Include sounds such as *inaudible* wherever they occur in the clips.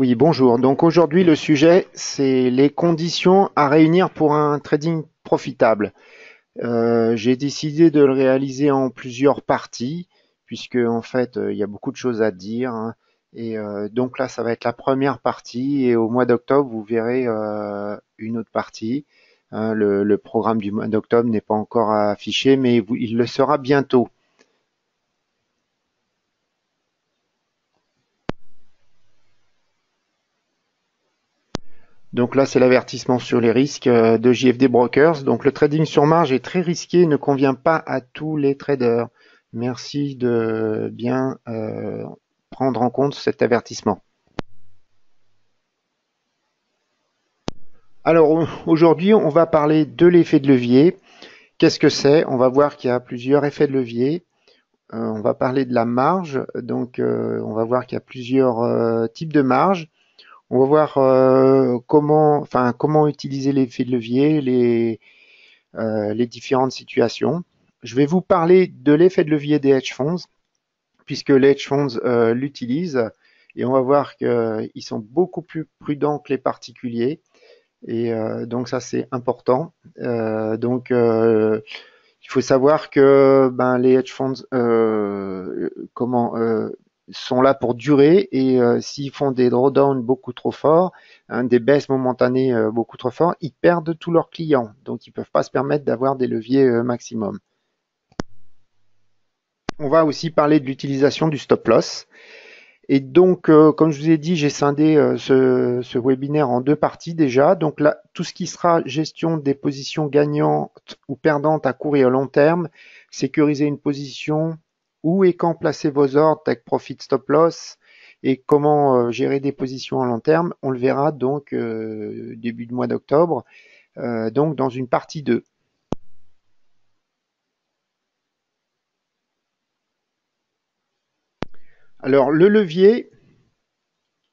Oui, bonjour. Donc aujourd'hui, le sujet, c'est les conditions à réunir pour un trading profitable. Euh, j'ai décidé de le réaliser en plusieurs parties, puisque en fait, euh, il y a beaucoup de choses à dire. Hein. Et euh, donc là, ça va être la première partie. Et au mois d'octobre, vous verrez une autre partie. Hein, le, le, programme du mois d'octobre n'est pas encore affiché, mais il le sera bientôt. Donc là, c'est l'avertissement sur les risques euh, de JFD Brokers. Donc le trading sur marge est très risqué, et ne convient pas à tous les traders. Merci de bien euh, prendre en compte cet avertissement. Alors aujourd'hui, on va parler de l'effet de levier. Qu'est-ce que c'est On va voir qu'il y a plusieurs effets de levier. Euh, on va parler de la marge. Donc on va voir qu'il y a plusieurs types de marge. On va voir euh, comment, enfin, comment utiliser l'effet de levier, euh, les, différentes situations. Je vais vous parler de l'effet de levier des hedge funds, puisque les hedge funds euh, l'utilisent et on va voir qu'ils sont beaucoup plus prudents que les particuliers. Et donc ça c'est important. donc il faut savoir que ben, les hedge funds, comment sont là pour durer et euh, s'ils font des drawdowns beaucoup trop forts, hein, des baisses momentanées euh, beaucoup trop fortes, ils perdent tous leurs clients. Donc ils ne peuvent pas se permettre d'avoir des leviers euh, maximum. On va aussi parler de l'utilisation du stop loss. Et donc, comme je vous ai dit, j'ai scindé ce, ce, webinaire en deux parties déjà. Donc là, tout ce qui sera gestion des positions gagnantes ou perdantes à court et à long terme, sécuriser une position, où et quand placer vos ordres, avec profit, stop loss, et comment euh, gérer des positions à long terme, on le verra donc euh, début de mois d'octobre, euh, donc dans une partie 2. Alors le levier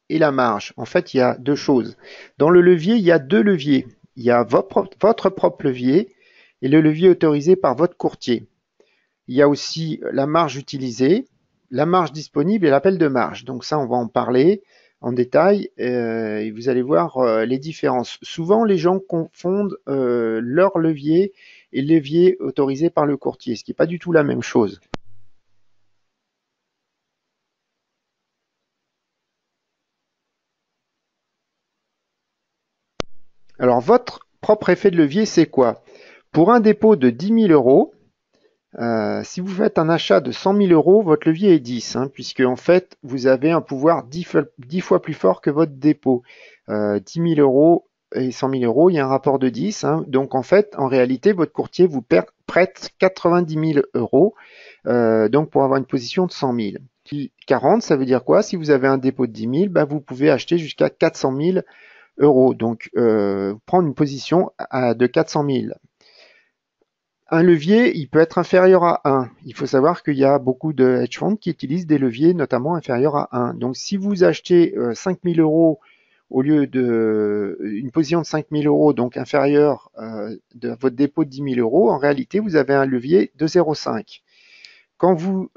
et la marge, en fait il y a deux choses. Dans le levier, il y a deux leviers. Il y a votre propre levier et le levier autorisé par votre courtier. Il y a aussi euh, la marge utilisée, la marge disponible et l'appel de marge. Donc ça, on va en parler en détail euh, et vous allez voir euh, les différences. Souvent, les gens confondent leur levier et le levier autorisé par le courtier, ce qui n'est pas du tout la même chose. Alors, votre propre effet de levier, c'est quoi Pour un dépôt de 10 000 euros, euh, si vous faites un achat de 100 000 euros, votre levier est 10, hein, puisque en fait, vous avez un pouvoir 10 fois, plus fort que votre dépôt. Euh, 10 000 euros et 100 000 euros, il y a un rapport de 10. Hein. donc en fait, en réalité, votre courtier vous prête 90 000 euros, euh, donc pour avoir une position de 100 000. 40, ça veut dire quoi Si vous avez un dépôt de 10 000, bah, vous pouvez acheter jusqu'à 400 000 euros. Donc euh, prendre une position de 400 000 un levier, il peut être inférieur à 1. Il faut savoir qu'il y a beaucoup de hedge funds qui utilisent des leviers notamment inférieurs à 1. Donc si vous achetez 5000 euh, euros au lieu de euh, une position de 5000 euros, donc inférieure euh, de votre dépôt de 10 000 euros, en réalité vous avez un levier de 0,5. Quand vous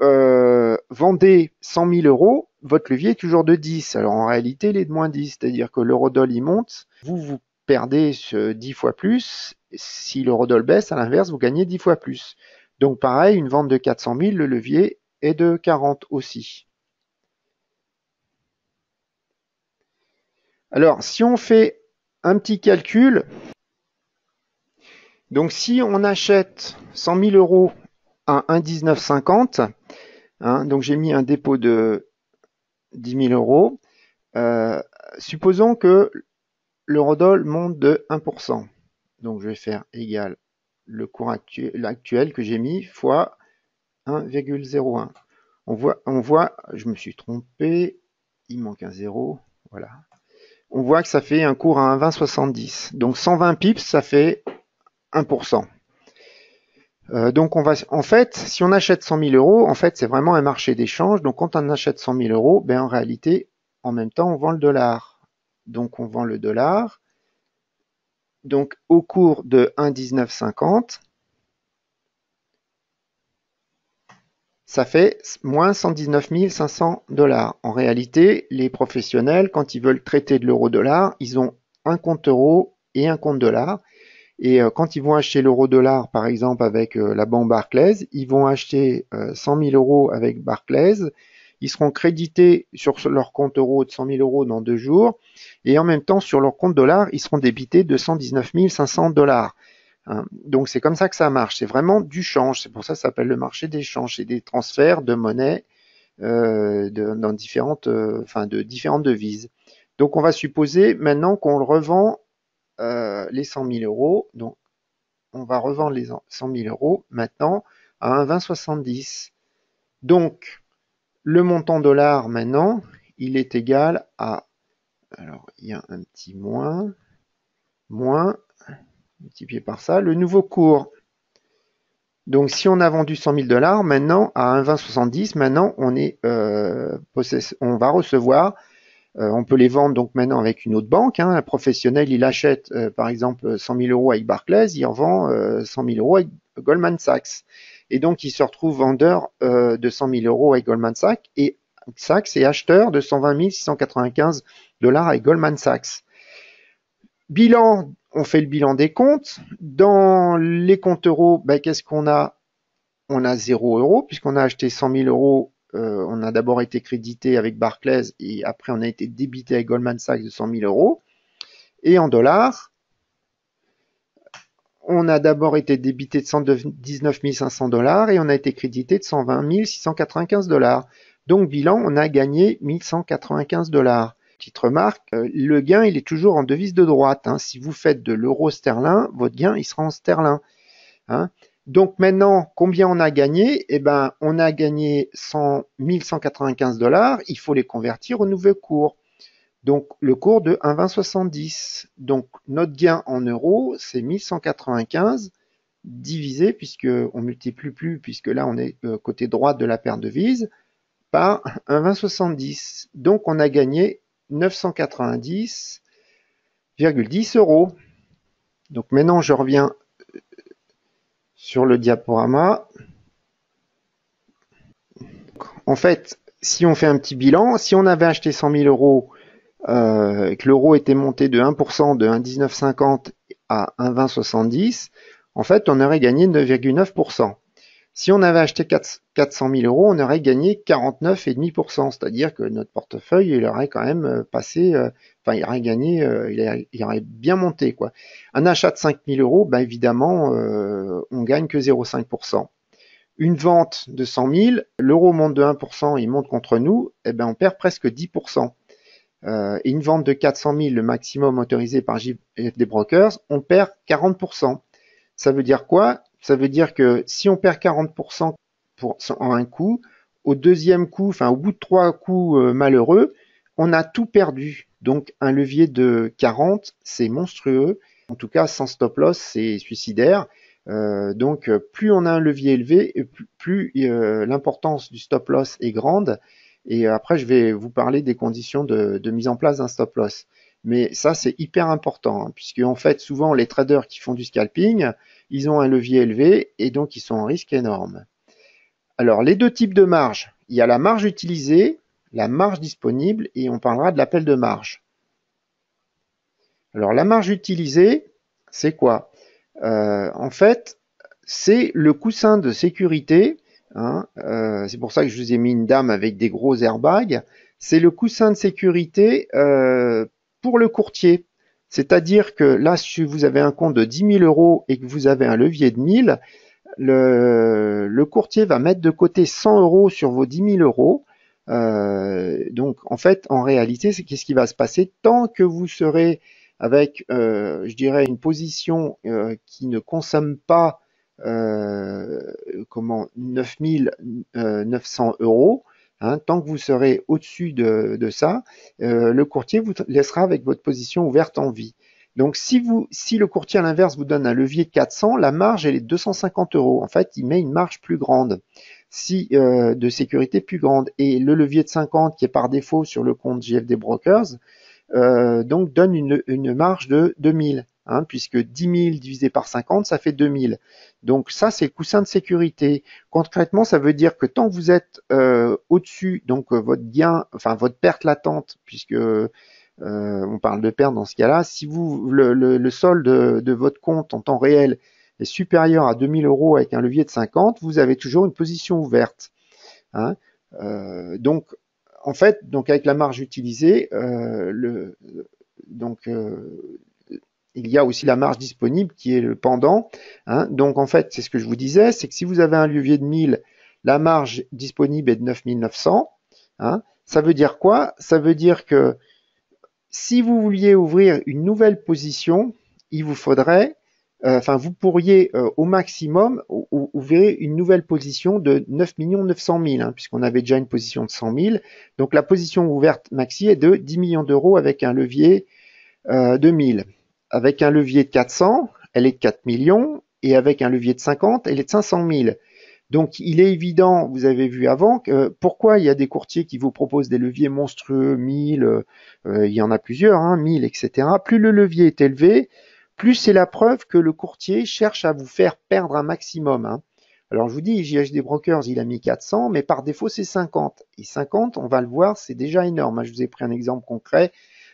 vendez 100 000 euros, votre levier est toujours de 10. Alors en réalité, il est de moins 10, c'est-à-dire que l'eurodoll il monte, vous vous perdez 10 fois plus si le Rodol baisse, à l'inverse, vous gagnez 10 fois plus. Donc pareil, une vente de 400 000, le levier est de 40 aussi. Alors, si on fait un petit calcul, donc si on achète 100 000 euros à 1,1950, hein, donc j'ai mis un dépôt de 10 000 euros, euh, supposons que le Rodol monte de 1%. Donc je vais faire égal le cours actuel, que j'ai mis fois 1,01. On voit, on voit, je me suis trompé, il manque un 0, voilà. On voit que ça fait un cours à 1,2070. Donc 120 pips, ça fait 1%. Euh, donc on va, en fait, si on achète 100 000 euros, en fait c'est vraiment un marché d'échange. Donc quand on achète 100 000 euros, ben en réalité, en même temps on vend le dollar. Donc on vend le dollar donc au cours de 1,1950, ça fait moins 119 500 dollars. En réalité, les professionnels, quand ils veulent traiter de l'euro-dollar, ils ont un compte euro et un compte dollar. Et euh, quand ils vont acheter l'euro-dollar, par exemple, avec euh, la banque Barclays, ils vont acheter 100 euh, 000 euros avec Barclays ils seront crédités sur leur compte euro de 100 000 euros dans deux jours, et en même temps sur leur compte dollar, ils seront débités de 119 500 dollars. Hein. donc c'est comme ça que ça marche, c'est vraiment du change, c'est pour ça que ça s'appelle le marché des changes c'est des transferts de monnaie euh, dans différentes, euh, enfin de différentes devises. Donc on va supposer maintenant qu'on le revend euh, les 100 000 euros, donc on va revendre les 100 000 euros maintenant à 1,2070. Donc le montant dollar maintenant, il est égal à, alors il y a un petit moins, moins, multiplié par ça, le nouveau cours. Donc si on a vendu 100 000 dollars, maintenant à 1,2070, maintenant on est euh, on va recevoir, euh, on peut les vendre donc maintenant avec une autre banque. Hein. un professionnel, il achète euh, par exemple 100 000 euros avec Barclays, il en vend 100 000 euros avec Goldman Sachs. Et donc, il se retrouve vendeur euh, de 100 000 euros à Goldman Sachs et Sachs est acheteur de 120 695 dollars à Goldman Sachs. Bilan, on fait le bilan des comptes. Dans les comptes euros, ben, qu'est-ce qu'on a On a 0 euros puisqu'on a acheté 100 000 euros. Euh, on a d'abord été crédité avec Barclays et après on a été débité à Goldman Sachs de 100 000 euros. Et en dollars, on a d'abord été débité de 119 500 dollars et on a été crédité de 120 695 dollars. Donc bilan, on a gagné 1195 dollars. Petite remarque, euh, le gain il est toujours en devise de droite. Hein. Si vous faites de l'euro sterlin, votre gain il sera en sterlin. Hein. Donc maintenant, combien on a gagné Eh ben, on a gagné 1195 dollars. Il faut les convertir au nouveau cours. Donc le cours de 1,2070. Donc notre gain en euros, c'est 1195 divisé, puisque on multiplie plus, puisque là on est euh, côté droit de la paire de devises, par 1,2070. Donc on a gagné 990,10 euros. Donc maintenant je reviens euh, sur le diaporama. En fait, si on fait un petit bilan, si on avait acheté 100 000 euros euh, que l'euro était monté de 1% de 1,1950 à 1,2070, en fait, on aurait gagné 9,9%. Si on avait acheté 400 000 euros, on aurait gagné 49,5%, c'est-à-dire que notre portefeuille, il aurait quand même euh, passé, euh, enfin, il aurait gagné, euh, il, aurait, bien monté, quoi. Un achat de 5 000 euros, ben évidemment, on gagne que 0,5%. Une vente de 100 000, l'euro monte de 1%, il monte contre nous, et eh ben on perd presque 10%. Euh, une vente de 400 000, le maximum autorisé par JFD Brokers, on perd 40%. Ça veut dire quoi Ça veut dire que si on perd 40% en un coup, au deuxième coup, enfin au bout de trois coups euh, malheureux, on a tout perdu. Donc un levier de 40, c'est monstrueux. En tout cas, sans stop loss, c'est suicidaire. Euh, donc plus on a un levier élevé, plus, l'importance du stop loss est grande et euh, après, je vais vous parler des conditions de, mise en place d'un stop loss. Mais ça, c'est hyper important, hein, puisque en fait, souvent, les traders qui font du scalping, ils ont un levier élevé et donc ils sont en risque énorme. Alors, les deux types de marge. Il y a la marge utilisée, la marge disponible, et on parlera de l'appel de marge. Alors, la marge utilisée, c'est quoi euh, En fait, c'est le coussin de sécurité Hein. Euh, c'est pour ça que je vous ai mis une dame avec des gros airbags. C'est le coussin de sécurité euh, pour le courtier. C'est-à-dire que là, si vous avez un compte de 10 000 euros et que vous avez un levier de 1000, le, le courtier va mettre de côté 100 euros sur vos 10 000 euros. Euh, donc, en fait, en réalité, c'est qu'est-ce qui va se passer tant que vous serez avec, je dirais, une position qui ne consomme pas euh, comment 9900 euh, euros. Hein, tant que vous serez au-dessus de, ça, euh, le courtier vous laissera avec votre position ouverte en vie. Donc si vous, si le courtier à l'inverse vous donne un levier de 400, la marge elle est de 250 euros. En fait, il met une marge plus grande, si euh, de sécurité plus grande, et le levier de 50 qui est par défaut sur le compte JFD Brokers, donc donne une, une marge de 2000. Hein, puisque 10 000 divisé par 50, ça fait 2 000. Donc ça, c'est le coussin de sécurité. Concrètement, ça veut dire que tant que vous êtes euh, au-dessus, donc euh, votre gain, enfin votre perte latente, puisque euh, on parle de perte dans ce cas-là, si vous le, le, solde de, votre compte en temps réel est supérieur à 2 000 euros avec un levier de 50, vous avez toujours une position ouverte. Hein. donc en fait, donc avec la marge utilisée, le, donc il y a aussi la marge disponible qui est le pendant. Hein. Donc en fait, c'est ce que je vous disais, c'est que si vous avez un levier de 1000, la marge disponible est de 9900. Hein. Ça veut dire quoi Ça veut dire que si vous vouliez ouvrir une nouvelle position, il vous faudrait, euh, enfin vous pourriez euh, au maximum ouvrir une nouvelle position de 9 900 000, hein, puisqu'on avait déjà une position de 100 000. Donc la position ouverte maxi est de 10 millions d'euros avec un levier euh, de 1000. Avec un levier de 400, elle est de 4 millions, et avec un levier de 50, elle est de 500 000. Donc il est évident, vous avez vu avant, euh, pourquoi il y a des courtiers qui vous proposent des leviers monstrueux, 1000, euh, il y en a plusieurs, 1000, hein, etc. Plus le levier est élevé, plus c'est la preuve que le courtier cherche à vous faire perdre un maximum. Hein. Alors je vous dis, JHD Brokers, il a mis 400, mais par défaut c'est 50. Et 50, on va le voir, c'est déjà énorme. Hein. Je vous ai pris un exemple concret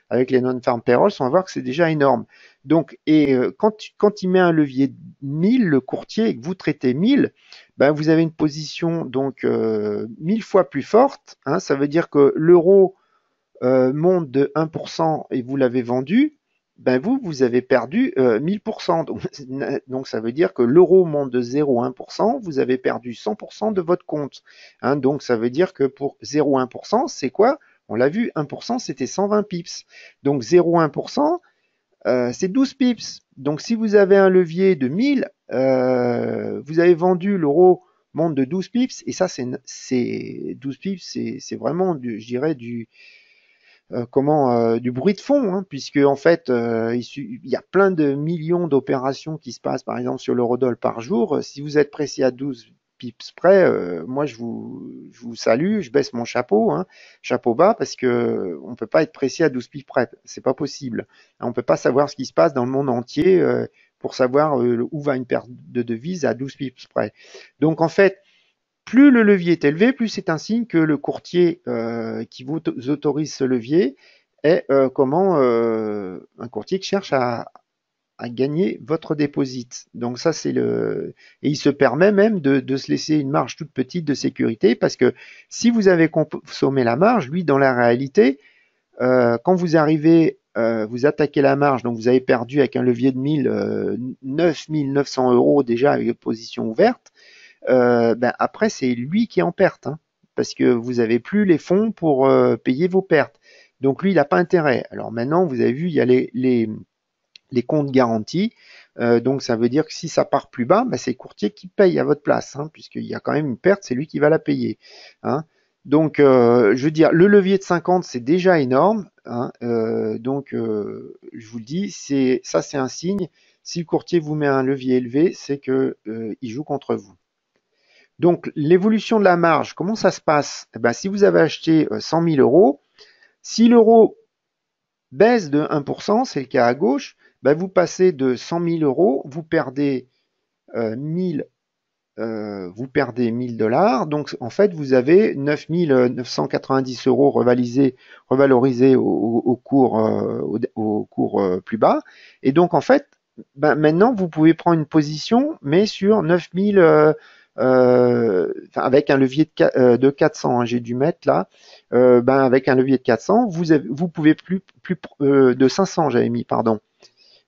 avec les non-farm payrolls, on va voir que c'est déjà énorme. Donc, et euh, quand, quand il met un levier 1000, le courtier, et que vous traitez 1000, ben vous avez une position donc 1000 euh, fois plus forte. Hein, ça veut dire que l'euro euh, monte de 1% et vous l'avez vendu, ben vous, vous avez perdu 1000%. Donc, *laughs* donc, ça veut dire que l'euro monte de 0,1%, vous avez perdu 100% de votre compte. Hein. donc ça veut dire que pour 0,1%, c'est quoi on l'a vu, 1% c'était 120 pips. Donc 0,1%, euh, c'est 12 pips. Donc si vous avez un levier de 1000, euh, vous avez vendu l'euro monte de 12 pips. Et ça, c'est 12 pips, c'est vraiment, du, je dirais, du, euh, comment euh, du bruit de fond, hein, puisque en fait il, y a plein de millions d'opérations qui se passent par exemple sur l'eurodoll par jour. Si vous êtes pressé à 12 pips près, euh, moi je vous, je vous salue, je baisse mon chapeau, hein, chapeau bas, parce que on peut pas être pressé à 12 pips près, c'est pas possible. On peut pas savoir ce qui se passe dans le monde entier euh, pour savoir euh, où va une perte de devise à 12 pips près. Donc en fait, plus le levier est élevé, plus c'est un signe que le courtier qui vous autorise ce levier est comment un courtier qui cherche à, à gagner votre dépôt. Donc ça c'est le et il se permet même de, se laisser une marge toute petite de sécurité parce que si vous avez consommé la marge, lui dans la réalité, euh, quand vous arrivez, euh, vous attaquez la marge, donc vous avez perdu avec un levier de 1000 euh, 9900 euros déjà avec une position ouverte. Euh, ben après c'est lui qui est en perte hein, parce que vous avez plus les fonds pour payer vos pertes. Donc lui il n'a pas intérêt. Alors maintenant vous avez vu il y a les, les les comptes garantis. Euh, donc ça veut dire que si ça part plus bas, bah, c'est le courtier qui paye à votre place, hein, puisqu'il y a quand même une perte, c'est lui qui va la payer. Hein. Donc euh, je veux dire, le levier de 50 c'est déjà énorme. Hein, euh, donc je vous le dis, c'est ça c'est un signe. Si le courtier vous met un levier élevé, c'est qu'il joue contre vous. Donc l'évolution de la marge, comment ça se passe eh ben, Si vous avez acheté 100 000 euros, si l'euro baisse de 1%, c'est le cas à gauche, ben, vous passez de 100 000 euros, vous perdez euh, 1000 euh, vous perdez 1000 dollars. Donc en fait, vous avez 9990 euh, euros revalorisés au, cours, euh, plus bas. Et donc en fait, ben, maintenant, vous pouvez prendre une position, mais sur 9000 euh, avec un levier de, 400, euh, hein, j'ai dû mettre là, euh, ben avec un levier de 400, vous, avez, vous pouvez plus, plus de 500, j'avais mis, pardon.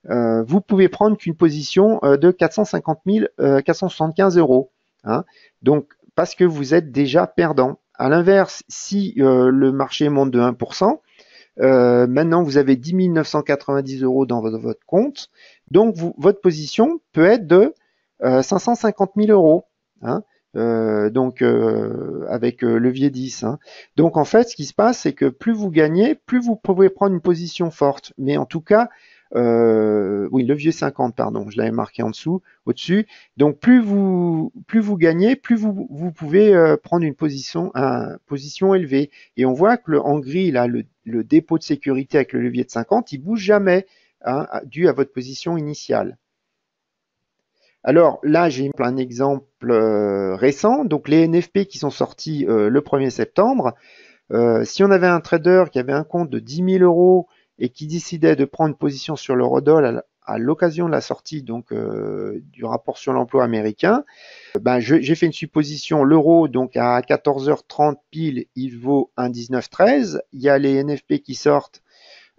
vous pouvez prendre qu'une position de 450 000, 475 euros. Hein. donc parce que vous êtes déjà perdant. À l'inverse, si le marché monte de 1%, euh, maintenant, vous avez 10 990 euros dans votre, compte. Donc, votre position peut être de 550 000 euros. Hein. Euh, donc euh, avec euh, levier 10. Hein. Donc en fait, ce qui se passe, c'est que plus vous gagnez, plus vous pouvez prendre une position forte. Mais en tout cas, oui, levier 50, pardon, je l'avais marqué en dessous, au-dessus. Donc plus vous plus vous gagnez, plus vous, vous pouvez prendre une position un, position élevée. Et on voit que le, en gris là, le, dépôt de sécurité avec le levier de 50, il bouge jamais, hein, dû à votre position initiale. Alors là, j'ai un exemple euh, récent. Donc les NFP qui sont sortis euh, le 1er septembre. Euh, si on avait un trader qui avait un compte de 10 000 euros et qui décidait de prendre position sur l'eurodoll à l'occasion de la sortie donc du rapport sur l'emploi américain, ben j'ai fait une supposition l'euro donc à 14h30 pile, il vaut 1,1913. Il y a les NFP qui sortent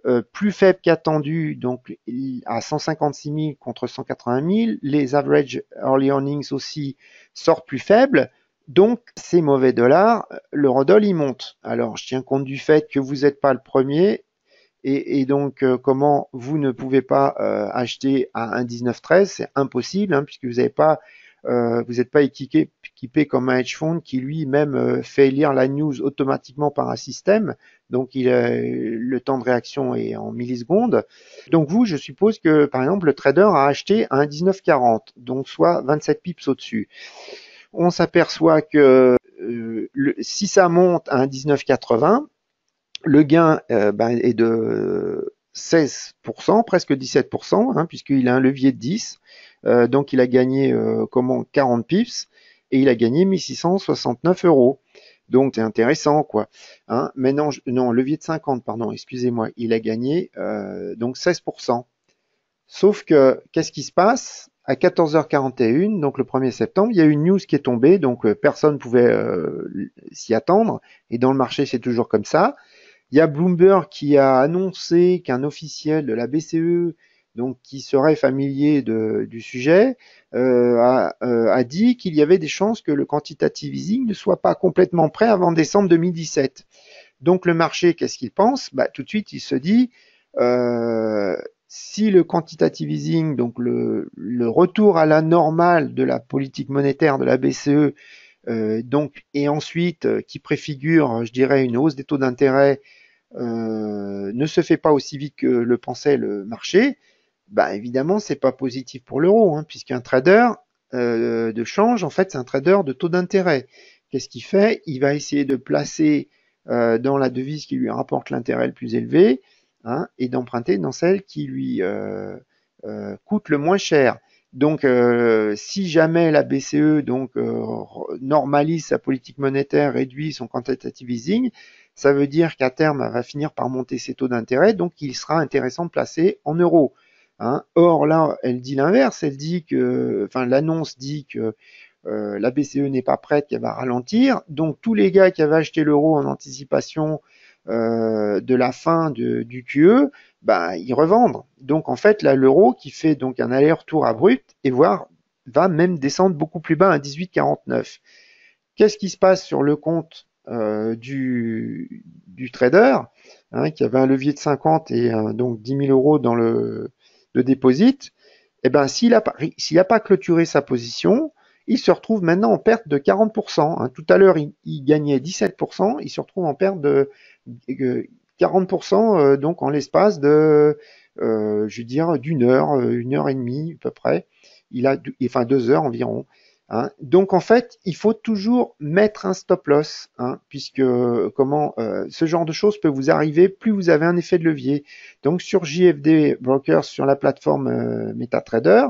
euh, plus faible qu'attendu, donc à 156 000 contre 180 000. Les average early earnings aussi sortent plus faibles. Donc, ces mauvais dollars, le Rodol, il monte. Alors, je tiens compte du fait que vous n'êtes pas le premier et, donc euh, comment vous ne pouvez pas euh, acheter à 1,1913, c'est impossible hein, puisque vous n'avez pas euh, vous n'êtes pas équipé, équipé, comme un hedge fund qui lui-même euh, fait lire la news automatiquement par un système. Donc il, euh, le temps de réaction est en millisecondes. Donc vous, je suppose que par exemple le trader a acheté un 1940, donc soit 27 pips au-dessus. On s'aperçoit que le, si ça monte à un 1980, le gain ben, est de 16%, presque 17%, hein, puisqu'il a un levier de 10. Euh, donc il a gagné euh, comment 40 pips et il a gagné 1669 euros. Donc c'est intéressant quoi. Hein. Maintenant, non, levier de 50, pardon, excusez-moi, il a gagné euh, donc 16%. Sauf que qu'est-ce qui se passe à 14h41, donc le 1er septembre, il y a une news qui est tombée, donc euh, personne ne pouvait s'y attendre, et dans le marché c'est toujours comme ça. Il y a Bloomberg qui a annoncé qu'un officiel de la BCE donc qui serait familier du sujet, euh, euh, a, dit qu'il y avait des chances que le quantitative easing ne soit pas complètement prêt avant décembre 2017. Donc le marché, qu'est-ce qu'il pense bah, Tout de suite, il se dit, euh, si le quantitative easing, donc le, le, retour à la normale de la politique monétaire de la BCE, donc et ensuite qui préfigure, je dirais, une hausse des taux d'intérêt, ne se fait pas aussi vite que le pensait le marché, bah évidemment c'est pas positif pour l'euro, hein, puisqu'un trader euh, de change, en fait c'est un trader de taux d'intérêt. Qu'est-ce qu'il fait Il va essayer de placer euh, dans la devise qui lui rapporte l'intérêt le plus élevé hein, et d'emprunter dans celle qui lui euh, coûte le moins cher. Donc, si jamais la BCE donc normalise sa politique monétaire, réduit son quantitative easing, ça veut dire qu'à terme, elle va finir par monter ses taux d'intérêt, donc il sera intéressant de placer en euros. Hein. Or là, elle dit l'inverse, elle dit que, enfin l'annonce dit que euh, la BCE n'est pas prête, qu'elle va ralentir. Donc tous les gars qui avaient acheté l'euro en anticipation euh, de la fin du QE, bah, ils revendent. Donc en fait, là, l'euro qui fait donc un aller-retour abrupt et voire va même descendre beaucoup plus bas à 18,49. Qu'est-ce qui se passe sur le compte euh, du, du trader hein, qui avait un levier de 50 et donc 10 000 euros dans le de déposite, eh ben, s'il n'a pas, pas, clôturé sa position, il se retrouve maintenant en perte de 40%. Hein. Tout à l'heure, il, gagnait 17%, il se retrouve en perte de 40% euh, donc en l'espace de, euh, je veux dire, d'une heure, euh, une heure et demie à peu près. Il a, enfin deux heures environ. Hein. Donc en fait, il faut toujours mettre un stop loss, hein, puisque comment euh, ce genre de choses peut vous arriver plus vous avez un effet de levier. Donc sur JFD Brokers, sur la plateforme euh, MetaTrader,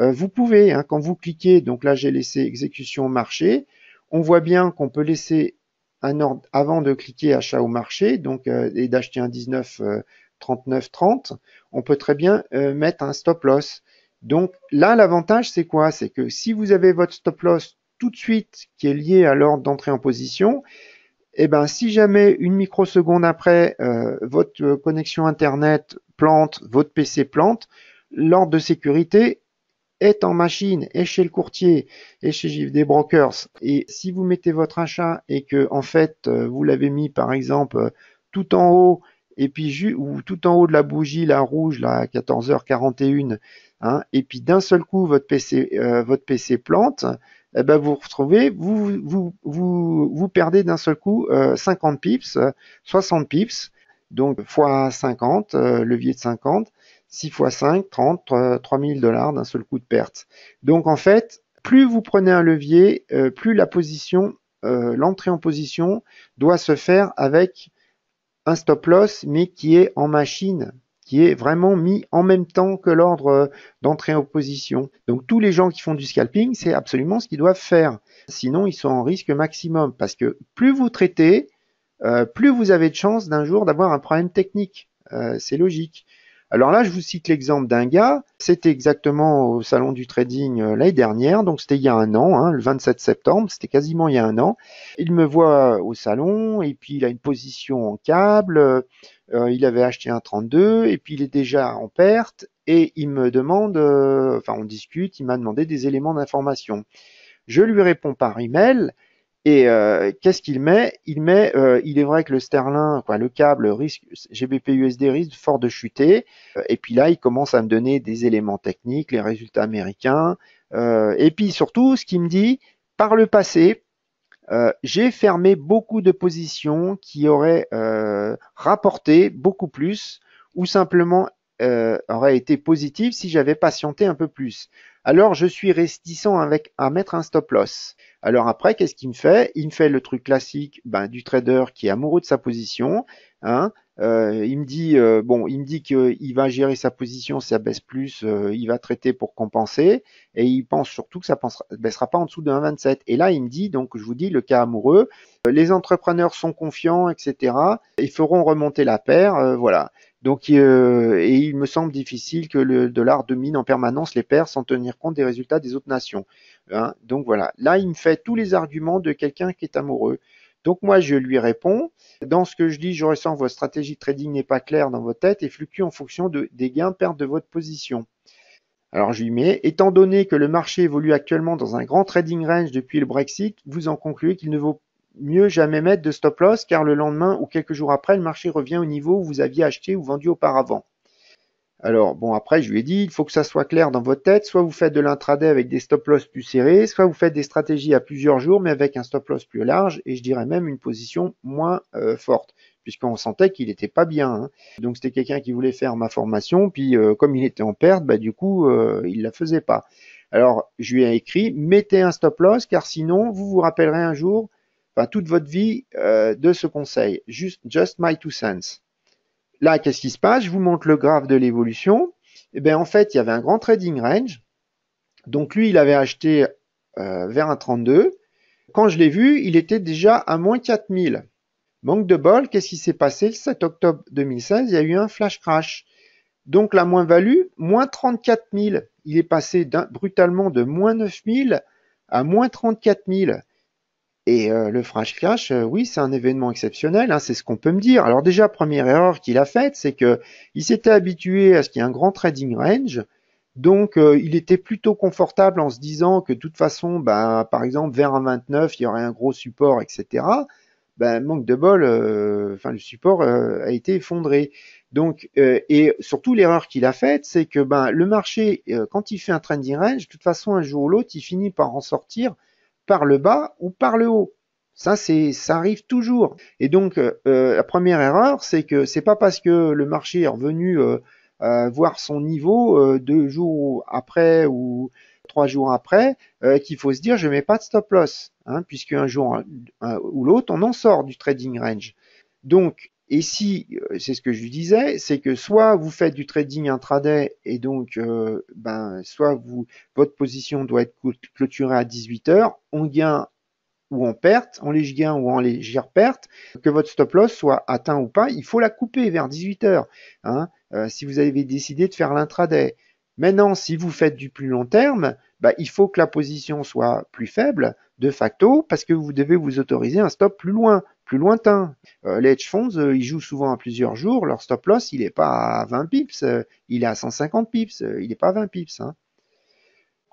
euh, vous pouvez, hein, quand vous cliquez, donc là j'ai laissé exécution au marché, on voit bien qu'on peut laisser un ordre avant de cliquer achat au marché, donc et d'acheter un 19 39 30, on peut très bien mettre un stop loss. Donc là, l'avantage, c'est quoi C'est que si vous avez votre stop loss tout de suite qui est lié à l'ordre d'entrée en position, et eh ben, si jamais une microseconde après, euh, votre connexion Internet plante, votre PC plante, l'ordre de sécurité est en machine, est chez le courtier, et chez Des Brokers. Et si vous mettez votre achat et que, en fait, euh, vous l'avez mis, par exemple, euh, tout en haut, et puis, ou tout en haut de la bougie, la rouge, là, à 14h41, Hein. et puis d'un seul coup, votre PC, euh, votre PC plante, eh ben vous retrouvez, vous, vous, vous, vous perdez d'un seul coup 50 euh, pips, 60 pips, donc fois 50, euh, levier de 50, 6 fois 5, 30, 3000 dollars d'un seul coup de perte. Donc en fait, plus vous prenez un levier, plus la position, l'entrée en position doit se faire avec un stop loss, mais qui est en machine, qui est vraiment mis en même temps que l'ordre euh, d'entrée en position. Donc tous les gens qui font du scalping, c'est absolument ce qu'ils doivent faire. Sinon, ils sont en risque maximum parce que plus vous traitez, euh, plus vous avez de chances d'un jour d'avoir un problème technique. Euh, c'est logique. Alors là, je vous cite l'exemple d'un gars, c'était exactement au salon du trading euh, l'année dernière, donc c'était il y a un an, hein, le 27 septembre, c'était quasiment il y a un an. Il me voit au salon et puis il a une position en câble, euh, il avait acheté un 32 et puis il est déjà en perte et il me demande, euh, enfin on discute, il m'a demandé des éléments d'information. Je lui réponds par email et euh, qu'est-ce qu'il met Il met, euh, il est vrai que le sterling, le câble risque GBP/USD risque fort de chuter. Euh, et puis là, il commence à me donner des éléments techniques, les résultats américains. et puis surtout, ce qu'il me dit, par le passé, j'ai fermé beaucoup de positions qui auraient rapporté beaucoup plus ou simplement auraient été positives si j'avais patienté un peu plus. Alors je suis restissant avec à mettre un stop loss. Alors après, qu'est-ce qu'il me fait Il me fait le truc classique ben, du trader qui est amoureux de sa position. Hein euh, il me dit euh, bon, il me dit qu'il va gérer sa position, ça baisse plus, euh, il va traiter pour compenser, et il pense surtout que ça ne baissera pas en dessous de 1,27. Et là, il me dit donc, je vous dis le cas amoureux, les entrepreneurs sont confiants, etc. Ils feront remonter la paire, voilà. Donc, euh, et il me semble difficile que le dollar domine en permanence les paires sans tenir compte des résultats des autres nations. Hein. Donc voilà. Là, il me fait tous les arguments de quelqu'un qui est amoureux. Donc moi, je lui réponds. Dans ce que je dis, je ressens que votre stratégie de trading n'est pas claire dans votre tête et fluctue en fonction des gains, pertes de votre position. Alors je lui mets, étant donné que le marché évolue actuellement dans un grand trading range depuis le Brexit, vous en concluez qu'il ne vaut mieux jamais mettre de stop loss car le lendemain ou quelques jours après, le marché revient au niveau où vous aviez acheté ou vendu auparavant. Alors bon, après, je lui ai dit, il faut que ça soit clair dans votre tête. Soit vous faites de l'intraday avec des stop loss plus serrés, soit vous faites des stratégies à plusieurs jours, mais avec un stop loss plus large et je dirais même une position moins euh, forte, puisqu'on sentait qu'il n'était pas bien. Hein. Donc c'était quelqu'un qui voulait faire ma formation, puis euh, comme il était en perte, bah, du coup, euh, il ne la faisait pas. Alors je lui ai écrit, mettez un stop loss, car sinon vous vous rappellerez un jour enfin, toute votre vie euh, de ce conseil. Just, just my two cents. Là, qu'est-ce qui se passe Je vous montre le graphe de l'évolution. Eh bien, en fait, il y avait un grand trading range. Donc lui, il avait acheté euh, vers un 32. Quand je l'ai vu, il était déjà à moins 4000. Manque de bol, qu'est-ce qui s'est passé le 7 octobre 2016 Il y a eu un flash crash. Donc la moins-value, moins 34 000. Il est passé brutalement de moins 9000 à moins 34 000. Et euh, le flash Clash, euh, oui, c'est un événement exceptionnel, hein, c'est ce qu'on peut me dire. Alors déjà, première erreur qu'il a faite, c'est qu'il s'était habitué à ce qu'il y ait un grand trading range, donc euh, il était plutôt confortable en se disant que de toute façon, bah, par exemple, vers un 29, il y aurait un gros support, etc. Bah, manque de bol, enfin le support a été effondré. Donc, et surtout l'erreur qu'il a faite, c'est que bah, le marché, quand il fait un trading range, de toute façon, un jour ou l'autre, il finit par en sortir par le bas ou par le haut. Ça, c'est, ça arrive toujours. Et donc, euh, euh, la première erreur, c'est que c'est pas parce que le marché est revenu euh, voir son niveau deux jours après ou trois jours après qu'il faut se dire je mets pas de stop loss, hein, puisque un jour ou l'autre on en sort du trading range. Donc, et si, euh, c'est ce que je disais, c'est que soit vous faites du trading intraday et donc, euh, ben, soit vous, votre position doit être clôturée à 18 heures, on gain ou en perte, en léger gain ou en légère perte, que votre stop loss soit atteint ou pas, il faut la couper vers 18 heures. Hein, euh, si vous avez décidé de faire l'intraday, Maintenant, si vous faites du plus long terme, bah, il faut que la position soit plus faible de facto parce que vous devez vous autoriser un stop plus loin, plus lointain. Euh, les hedge funds, euh, ils jouent souvent à plusieurs jours. Leur stop loss, il n'est pas à 20 pips, euh, il est à 150 pips, il n'est pas à 20 pips. Hein.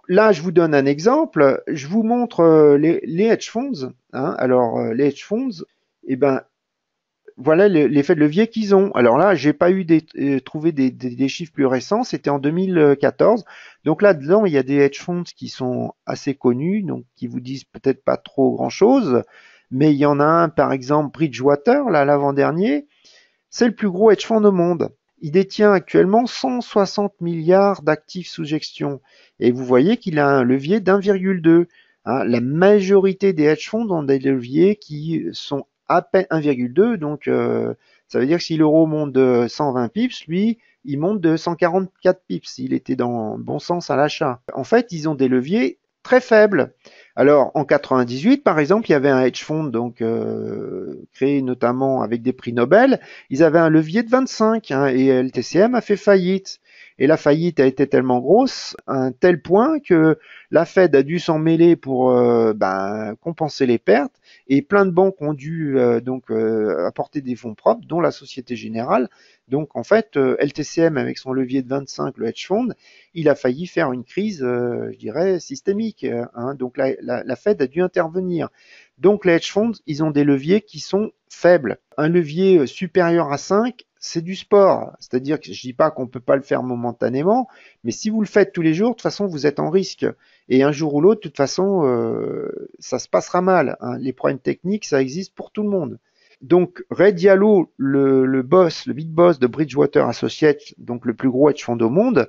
Là, je vous donne un exemple. Je vous montre les, hedge funds. Hein. Alors, les hedge funds, eh ben, voilà l'effet de levier qu'ils ont. Alors là, j'ai pas eu des, euh, trouvé des, chiffres plus récents, c'était en 2014. Donc là dedans, il y a des hedge funds qui sont assez connus, donc qui vous disent peut-être pas trop grand-chose, mais il y en a un par exemple Bridgewater là l'avant-dernier, c'est le plus gros hedge fund au monde. Il détient actuellement 160 milliards d'actifs sous gestion et vous voyez qu'il a un levier d'1,2. Hein. la majorité des hedge funds ont des leviers qui sont à peine 1,2. Donc, euh, ça veut dire que si l'euro monte de 120 pips, lui, il monte de 144 pips. Il était dans bon sens à l'achat. En fait, ils ont des leviers très faibles. Alors, en 98, par exemple, il y avait un hedge fund, donc euh, créé notamment avec des prix Nobel. Ils avaient un levier de 25 hein, et LTCM a fait faillite. Et la faillite a été tellement grosse, à un tel point que la Fed a dû s'en mêler pour euh, ben, compenser les pertes. Et plein de banques ont dû euh, donc euh, apporter des fonds propres, dont la Société Générale. Donc en fait, LTCM avec son levier de 25, le hedge fund, il a failli faire une crise, je dirais, systémique. Hein. Donc la, la, la Fed a dû intervenir. Donc les hedge funds, ils ont des leviers qui sont faibles. Un levier supérieur à 5 c'est du sport. C'est-à-dire que je dis pas qu'on ne peut pas le faire momentanément, mais si vous le faites tous les jours, de toute façon, vous êtes en risque. Et un jour ou l'autre, de toute façon, euh, ça se passera mal. Hein. Les problèmes techniques, ça existe pour tout le monde. Donc, Red Diallo, le, boss, le big boss de Bridgewater Associates, donc le plus gros hedge fund au monde,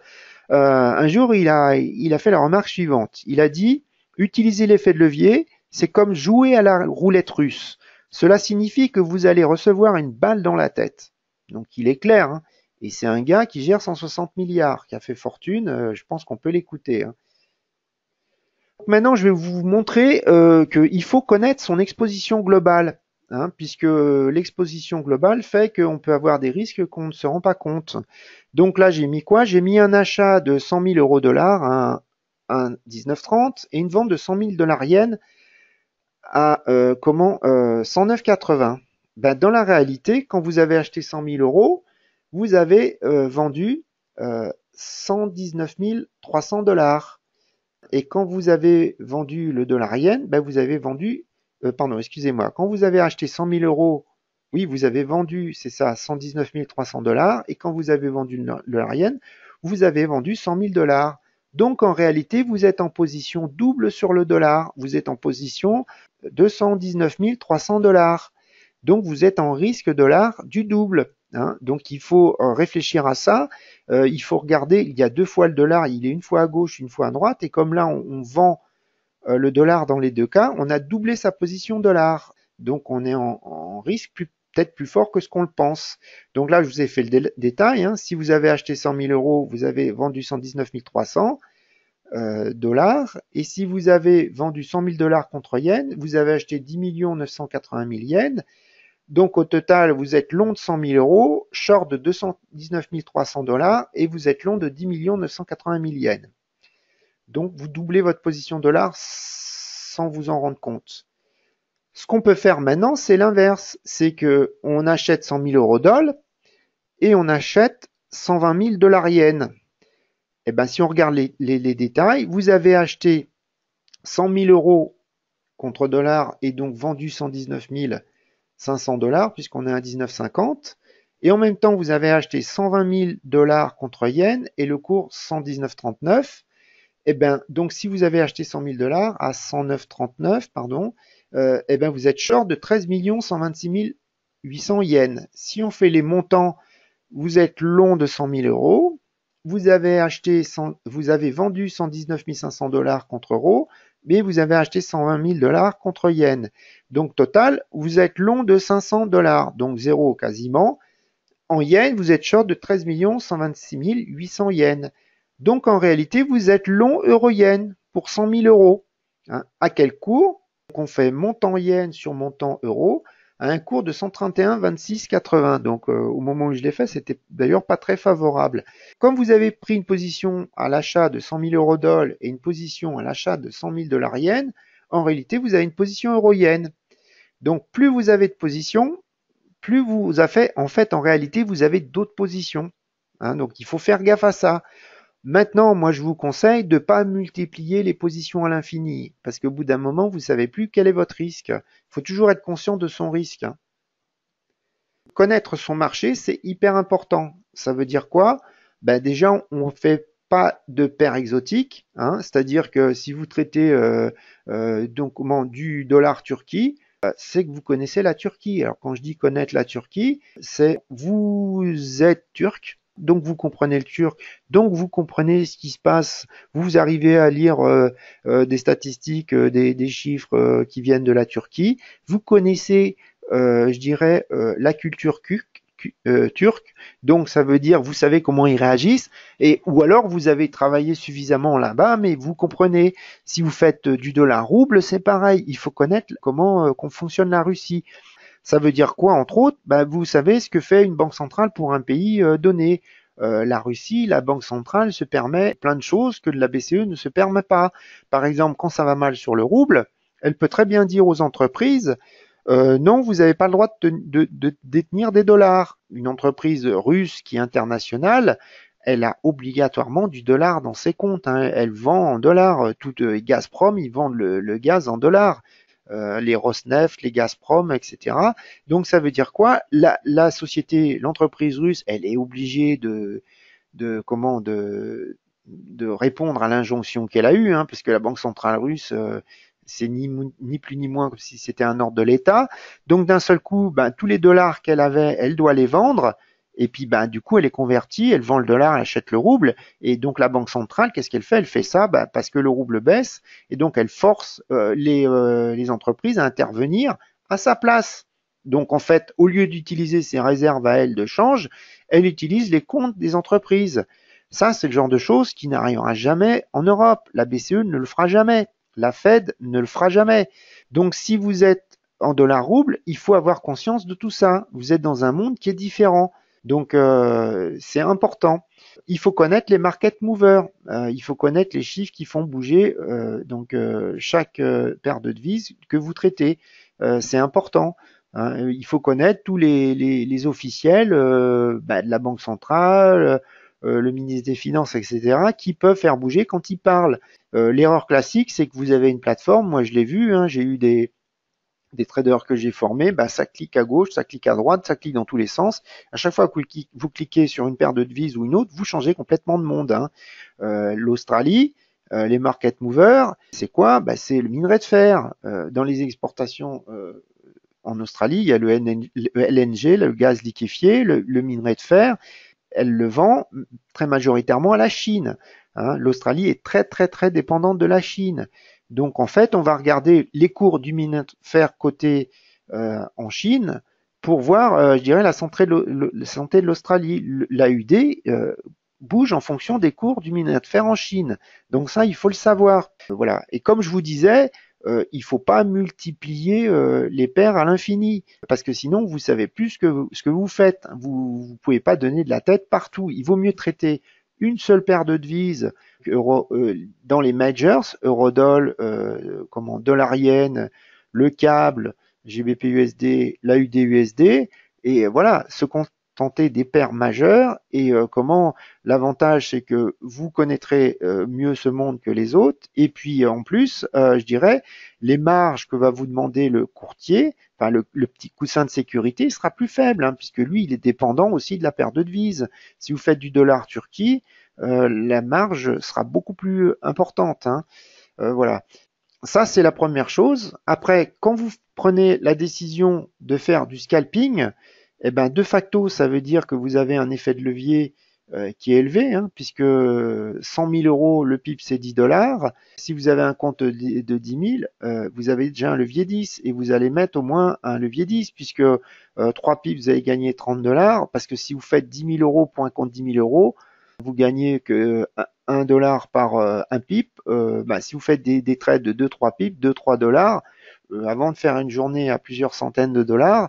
euh, un jour, il a, il a fait la remarque suivante. Il a dit, utiliser l'effet de levier, c'est comme jouer à la roulette russe. Cela signifie que vous allez recevoir une balle dans la tête. Donc il est clair. Hein. Et c'est un gars qui gère 160 milliards, qui a fait fortune. Euh, je pense qu'on peut l'écouter. Hein. Maintenant, je vais vous montrer euh, qu'il faut connaître son exposition globale, hein, puisque euh, l'exposition globale fait qu'on peut avoir des risques qu'on ne se rend pas compte. Donc là, j'ai mis quoi J'ai mis un achat de 100 000 euros dollars à, 19,30 et une vente de 100 000 dollars yens à euh, comment 109,80. Ben, dans la réalité, quand vous avez acheté 100 000 euros, vous avez euh, vendu euh, 119 300 dollars. Et quand vous avez vendu le dollar ben, vous avez vendu, euh, pardon, excusez-moi, quand vous avez acheté 100 000 euros, oui, vous avez vendu, c'est ça, 119 300 dollars. Et quand vous avez vendu le dollar vous avez vendu 100 000 dollars. Donc en réalité, vous êtes en position double sur le dollar. Vous êtes en position 219 300 dollars. Donc vous êtes en risque dollar du double. Hein. donc il faut euh, réfléchir à ça. Euh, il faut regarder, il y a deux fois le dollar, il est une fois à gauche, une fois à droite. Et comme là, on, vend euh, le dollar dans les deux cas, on a doublé sa position dollar. Donc on est en, risque peut-être plus fort que ce qu'on le pense. Donc là, je vous ai fait le détail. Hein. Si vous avez acheté 100 000 euros, vous avez vendu 119 300 dollars. Et si vous avez vendu 100 000 dollars contre yens, vous avez acheté 10 980 000 yens donc au total, vous êtes long de 100 000 euros, short de 219 300 dollars et vous êtes long de 10 980 000 yens. Donc vous doublez votre position dollar sans vous en rendre compte. Ce qu'on peut faire maintenant, c'est l'inverse, c'est qu'on achète 100 000 euros dollars et on achète 120 000 dollars yens. Et eh bien, si on regarde les, détails, vous avez acheté 100 000 euros contre dollars et donc vendu 119 000 500 dollars puisqu'on est à 19,50. Et en même temps, vous avez acheté 120 000 dollars contre yen et le cours 119,39. et bien, donc si vous avez acheté 100 000 dollars à 109,39, pardon, euh, eh bien vous êtes short de 13 126 800 yens. Si on fait les montants, vous êtes long de 100 000 euros, vous avez acheté vous avez vendu 119 500 dollars contre euros, mais vous avez acheté 120 000 dollars contre yens. Donc total, vous êtes long de 500 dollars, donc zéro quasiment. En yens, vous êtes short de 13 126 800 yens. Donc en réalité, vous êtes long euro-yen pour 100 000 euros. Hein. à quel cours donc, On fait montant yen sur montant euro à un cours de 131, 26, 80. Donc euh, au moment où je l'ai fait, c'était d'ailleurs pas très favorable. Comme vous avez pris une position à l'achat de 100 000 euros doll et une position à l'achat de 100 000 dollars yens, en réalité vous avez une position euro yen. Donc plus vous avez de position plus vous avez en fait en réalité vous avez d'autres positions. Hein, donc il faut faire gaffe à ça. Maintenant, moi, je vous conseille de ne pas multiplier les positions à l'infini, parce qu'au bout d'un moment, vous ne savez plus quel est votre risque. Il faut toujours être conscient de son risque. Connaître son marché, c'est hyper important. Ça veut dire quoi ben Déjà, on ne fait pas de paire exotique, hein. c'est-à-dire que si vous traitez euh, euh, donc, du dollar Turquie, ben, c'est que vous connaissez la Turquie. Alors quand je dis connaître la Turquie, c'est vous êtes turc, donc vous comprenez le turc, donc vous comprenez ce qui se passe, vous arrivez à lire euh, euh, des statistiques, euh, des, chiffres qui viennent de la Turquie, vous connaissez, je dirais, la culture turque, donc ça veut dire vous savez comment ils réagissent, et ou alors vous avez travaillé suffisamment là-bas, mais vous comprenez. Si vous faites du dollar rouble, c'est pareil, il faut connaître comment fonctionne la Russie. Ça veut dire quoi, entre autres bah, Vous savez ce que fait une banque centrale pour un pays euh, donné. Euh, la Russie, la Banque centrale se permet plein de choses que la BCE ne se permet pas. Par exemple, quand ça va mal sur le rouble, elle peut très bien dire aux entreprises euh, non, vous n'avez pas le droit de, détenir des dollars. Une entreprise russe qui est internationale, elle a obligatoirement du dollar dans ses comptes. Hein. Elle vend en dollars. Toutes les Gazprom, ils vendent le, gaz en dollars. Euh, les Rosneft, les Gazprom, etc. Donc ça veut dire quoi la, société, l'entreprise russe, elle est obligée de, comment de, répondre à l'injonction qu'elle a eue, hein, puisque la banque centrale russe euh, c'est ni, plus ni moins comme si c'était un ordre de l'État. Donc d'un seul coup, ben, tous les dollars qu'elle avait, elle doit les vendre. Et puis, bah, du coup, elle est convertie, elle vend le dollar, elle achète le rouble. Et donc, la banque centrale, qu'est-ce qu'elle fait Elle fait ça bah, parce que le rouble baisse. Et donc, elle force euh, les, euh, les entreprises à intervenir à sa place. Donc, en fait, au lieu d'utiliser ses réserves à elle de change, elle utilise les comptes des entreprises. Ça, c'est le genre de choses qui n'arrivera jamais en Europe. La BCE ne le fera jamais. La Fed ne le fera jamais. Donc, si vous êtes en dollar-rouble, il faut avoir conscience de tout ça. Vous êtes dans un monde qui est différent. Donc euh, c'est important. Il faut connaître les market movers. Euh, il faut connaître les chiffres qui font bouger euh, donc chaque paire de devises que vous traitez. c'est important. Hein. Il faut connaître tous les, officiels bah, de la banque centrale, le ministre des Finances, etc., qui peuvent faire bouger quand ils parlent. L'erreur classique, c'est que vous avez une plateforme. Moi, je l'ai vu. Hein. j'ai eu des des traders que j'ai formés, bah, ça clique à gauche, ça clique à droite, ça clique dans tous les sens. À chaque fois que vous cliquez sur une paire de devises ou une autre, vous changez complètement de monde. Hein. Euh, L'Australie, euh, les market movers, c'est quoi bah, C'est le minerai de fer. Euh, dans les exportations en Australie, il y a le, LNG, le gaz liquéfié, le, minerai de fer. Elle le vend très majoritairement à la Chine. Hein. L'Australie est très très très dépendante de la Chine. Donc en fait, on va regarder les cours du fer côté euh, en Chine pour voir, euh, je dirais, la santé de l'Australie. L'AUD euh, bouge en fonction des cours du de fer en Chine. Donc ça, il faut le savoir. Voilà. Et comme je vous disais, il il faut pas multiplier les paires à l'infini parce que sinon vous savez plus que ce que vous faites. Vous ne pouvez pas donner de la tête partout. Il vaut mieux traiter une seule paire de devises euh, dans les majors, Eurodoll, euh, comment, dollarienne, le câble, GBP-USD, UDUSD, usd Et voilà, ce, tenter des paires majeures et euh, comment l'avantage c'est que vous connaîtrez euh, mieux ce monde que les autres et puis euh, en plus je dirais les marges que va vous demander le courtier enfin le, petit coussin de sécurité sera plus faible hein, puisque lui il est dépendant aussi de la paire de devises si vous faites du dollar Turquie la marge sera beaucoup plus importante hein. voilà ça, c'est la première chose. Après, quand vous prenez la décision de faire du scalping, eh ben de facto, ça veut dire que vous avez un effet de levier euh, qui est élevé, hein, puisque 100 000 euros, le PIB, c'est 10 dollars. Si vous avez un compte de, 10 000, euh, vous avez déjà un levier 10 et vous allez mettre au moins un levier 10, puisque 3 euh, PIB, vous allez gagner 30 dollars, parce que si vous faites 10 000 euros pour un compte 10 000 euros, vous gagnez que 1 dollar par un PIB. Bah, si vous faites des, des trades de 2-3 PIB, 2-3 dollars, avant de faire une journée à plusieurs centaines de dollars,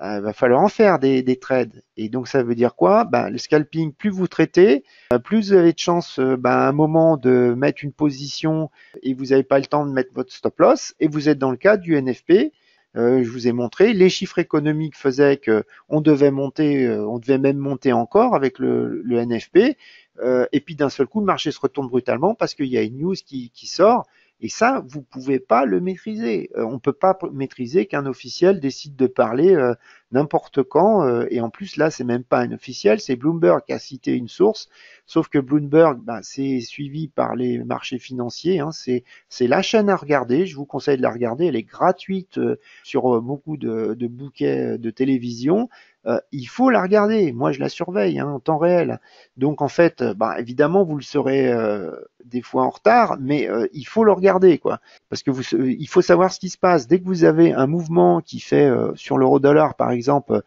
il euh, va falloir en faire des, trades. Et donc ça veut dire quoi ben, Le scalping, plus vous traitez, euh, plus vous avez de chance euh, ben, à un moment de mettre une position et vous n'avez pas le temps de mettre votre stop loss. Et vous êtes dans le cas du NFP. je vous ai montré, les chiffres économiques faisaient qu'on devait monter, on devait même monter encore avec le, NFP. et puis d'un seul coup, le marché se retourne brutalement parce qu'il y a une news qui sort et ça, vous pouvez pas le maîtriser. on euh, on peut pas maîtriser qu'un officiel décide de parler euh, n'importe quand. Euh, et en plus, là, c'est même pas un officiel, c'est Bloomberg qui a cité une source. Sauf que Bloomberg, bah, c'est suivi par les marchés financiers. Hein, c'est c'est la chaîne à regarder. Je vous conseille de la regarder. Elle est gratuite sur beaucoup de, de bouquets de télévision. Euh, il faut la regarder. Moi, je la surveille hein, en temps réel. Donc, en fait, euh, bah, évidemment, vous le serez euh, des fois en retard, mais il faut le regarder, quoi. Parce que vous, il faut savoir ce qui se passe. Dès que vous avez un mouvement qui fait sur l'euro-dollar, par exemple,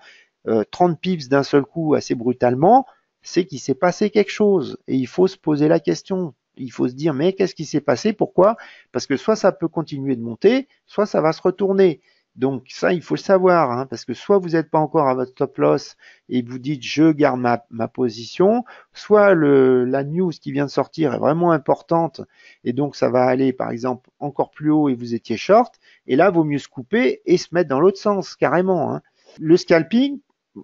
30 pips d'un seul coup, assez brutalement, c'est qu'il s'est passé quelque chose et il faut se poser la question il faut se dire mais qu'est-ce qui s'est passé Pourquoi Parce que soit ça peut continuer de monter, soit ça va se retourner. Donc ça, il faut le savoir, hein, parce que soit vous n'êtes pas encore à votre stop loss et vous dites je garde ma, ma position, soit le, la news qui vient de sortir est vraiment importante et donc ça va aller par exemple encore plus haut et vous étiez short, et là vaut mieux se couper et se mettre dans l'autre sens carrément. Hein. Le scalping,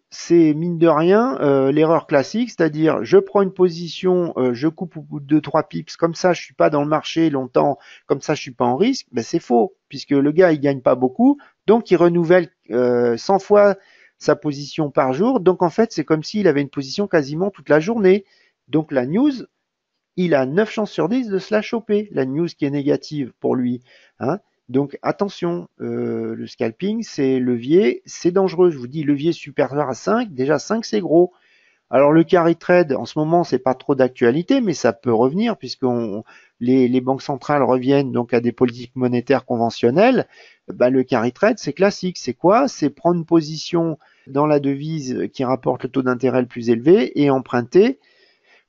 c'est mine de rien euh, l'erreur classique, c'est-à-dire je prends une position, euh, je coupe au bout de 3 pips, comme ça je suis pas dans le marché longtemps, comme ça je suis pas en risque, mais ben, c'est faux, puisque le gars il gagne pas beaucoup, donc il renouvelle euh, 100 fois sa position par jour, donc en fait c'est comme s'il avait une position quasiment toute la journée. Donc la news, il a 9 chances sur 10 de se la choper, la news qui est négative pour lui. Hein donc attention, euh, le scalping, c'est levier, c'est dangereux. Je vous dis levier supérieur à 5, déjà 5 c'est gros. Alors le carry trade, en ce moment, c'est pas trop d'actualité, mais ça peut revenir puisque les, banques centrales reviennent donc à des politiques monétaires conventionnelles. Bah, le carry trade, c'est classique. C'est quoi C'est prendre position dans la devise qui rapporte le taux d'intérêt le plus élevé et emprunter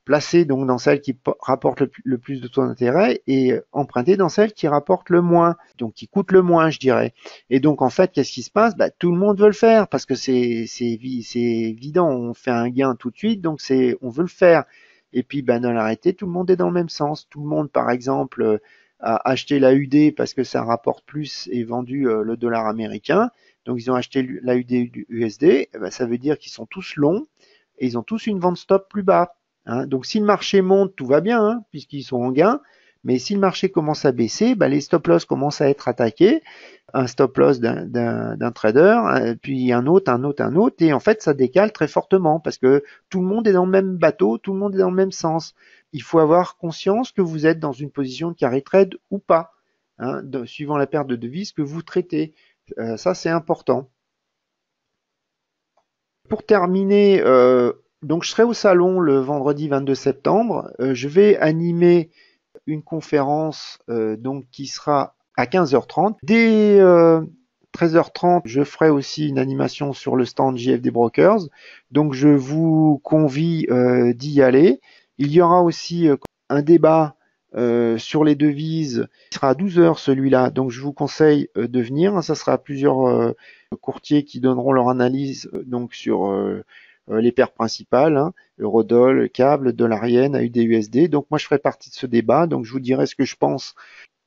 placer donc dans celle qui rapporte le, plus de taux d'intérêt et euh, emprunter dans celle qui rapporte le moins, donc qui coûte le moins, je dirais. Et donc en fait, qu'est-ce qui se passe bah, Tout le monde veut le faire parce que c'est évident, on fait un gain tout de suite, donc c'est on veut le faire. Et puis ben dans l'arrêté, tout le monde est dans le même sens. Tout le monde, par exemple, euh, a acheté la UD parce que ça rapporte plus et vendu euh, le dollar américain. Donc ils ont acheté l'AUD USD, eh ben, ça veut dire qu'ils sont tous longs et ils ont tous une vente stop plus bas. Hein. Donc si le marché monte, tout va bien, hein, puisqu'ils sont en gain. Mais si le marché commence à baisser, ben, les stop-loss commencent à être attaqués. Un stop-loss d'un trader, euh, puis un autre, un autre, un autre. Et en fait, ça décale très fortement parce que tout le monde est dans le même bateau, tout le monde est dans le même sens. Il faut avoir conscience que vous êtes dans une position de carry trade ou pas, hein, suivant la perte de devise que vous traitez. Euh, ça, c'est important. Pour terminer, euh, donc je serai au salon le vendredi 22 septembre. Euh, je vais animer une conférence euh, donc qui sera à 15h30. Dès 13h30, euh, je ferai aussi une animation sur le stand JFD Brokers. Donc je vous convie d'y aller. Il y aura aussi un débat sur les devises. Il sera à 12h celui-là. Donc je vous conseille de venir. Ça sera plusieurs courtiers qui donneront leur analyse donc sur euh, les paires principales, hein, Eurodol, câble, dollar eu usd Donc moi je ferai partie de ce débat. Donc je vous dirai ce que je pense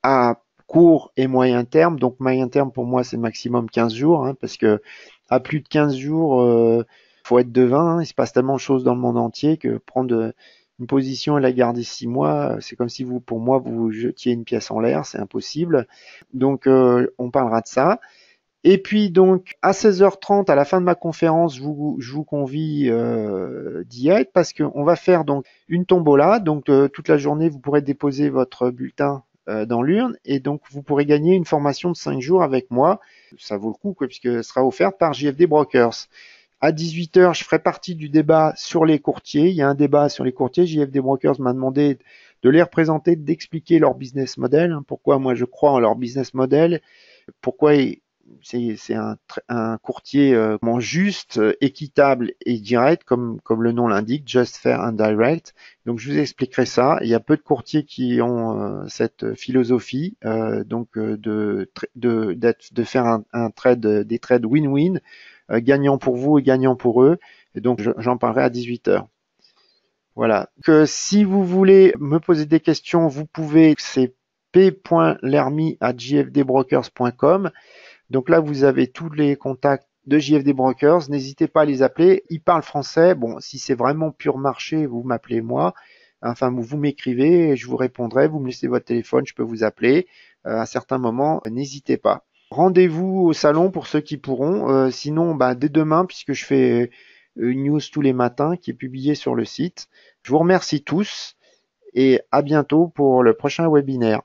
à court et moyen terme. Donc moyen terme pour moi c'est maximum 15 jours, hein, parce que à plus de 15 jours, il euh, faut être devin. Hein. Il se passe tellement de choses dans le monde entier que prendre euh, une position et la garder six mois, c'est comme si vous, pour moi, vous jetiez une pièce en l'air, c'est impossible. Donc on parlera de ça. Et puis donc à 16h30 à la fin de ma conférence, je vous, je convie euh, d'y être parce qu'on va faire donc une tombola. Donc euh, toute la journée, vous pourrez déposer votre bulletin euh, dans l'urne et donc vous pourrez gagner une formation de 5 jours avec moi. Ça vaut le coup quoi, puisque ce sera offerte par JFD Brokers. À 18h, je ferai partie du débat sur les courtiers. Il y a un débat sur les courtiers. JFD Brokers m'a demandé de les représenter, d'expliquer leur business model, pourquoi moi je crois en leur business model, pourquoi c'est un, courtier euh, juste, euh, équitable et direct, comme, comme le nom l'indique, just fair and direct. Donc je vous expliquerai ça. Il y a peu de courtiers qui ont euh, cette philosophie, donc de, de, faire un, trade, des trades win-win, gagnant pour vous et gagnant pour eux. Et donc j'en parlerai à 18 heures. Voilà. Que si vous voulez me poser des questions, vous pouvez. C'est p.lermi@jfdbrokers.com. Donc là, vous avez tous les contacts de JFD Brokers. N'hésitez pas à les appeler. Ils parlent français. Bon, si c'est vraiment pur marché, vous m'appelez moi. Enfin, vous, m'écrivez et je vous répondrai. Vous me laissez votre téléphone, je peux vous appeler. Euh, à certains moments, n'hésitez pas. Rendez-vous au salon pour ceux qui pourront. Euh, sinon, bah, dès demain, puisque je fais euh, une news tous les matins qui est publiée sur le site. Je vous remercie tous et à bientôt pour le prochain webinaire.